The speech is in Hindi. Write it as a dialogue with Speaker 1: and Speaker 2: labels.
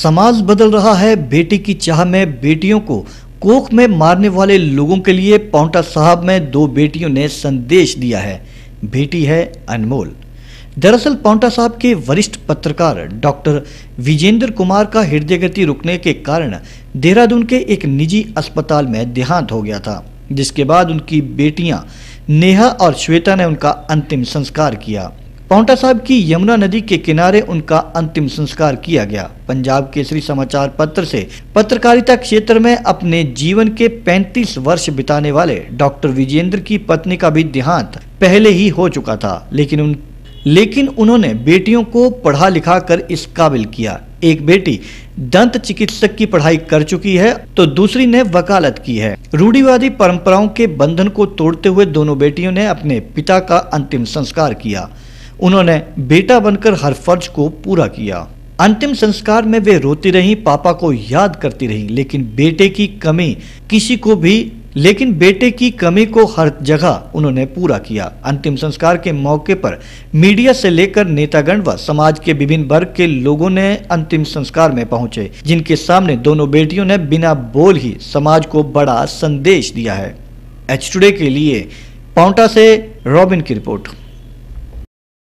Speaker 1: समाज बदल रहा है बेटी की चाह में बेटियों को कोख में मारने वाले लोगों के लिए पाउंटा साहब में दो बेटियों ने संदेश दिया है बेटी है अनमोल दरअसल पाउंटा साहब के वरिष्ठ पत्रकार डॉक्टर विजेंद्र कुमार का हृदय गति रुकने के कारण देहरादून के एक निजी अस्पताल में देहांत हो गया था जिसके बाद उनकी बेटियां नेहा और श्वेता ने उनका अंतिम संस्कार किया पाउंटा साहब की यमुना नदी के किनारे उनका अंतिम संस्कार किया गया पंजाब केसरी समाचार पत्र से पत्रकारिता क्षेत्र में अपने जीवन के 35 वर्ष बिताने वाले डॉक्टर विजेंद्र की पत्नी का भी देहांत पहले ही हो चुका था लेकिन उन लेकिन उन्होंने बेटियों को पढ़ा लिखा कर इस काबिल किया एक बेटी दंत चिकित्सक की पढ़ाई कर चुकी है तो दूसरी ने वकालत की है रूढ़ीवादी परंपराओं के बंधन को तोड़ते हुए दोनों बेटियों ने अपने पिता का अंतिम संस्कार किया उन्होंने बेटा बनकर हर फर्ज को पूरा किया अंतिम संस्कार में वे रोती रहीं पापा को याद करती रहीं लेकिन बेटे की कमी किसी को भी लेकिन बेटे की कमी को हर जगह उन्होंने पूरा किया अंतिम संस्कार के मौके पर मीडिया से लेकर नेतागण व समाज के विभिन्न वर्ग के लोगों ने अंतिम संस्कार में पहुंचे जिनके सामने दोनों बेटियों ने बिना बोल ही समाज को बड़ा संदेश दिया है एच टूडे के लिए पाउंटा से रॉबिन की रिपोर्ट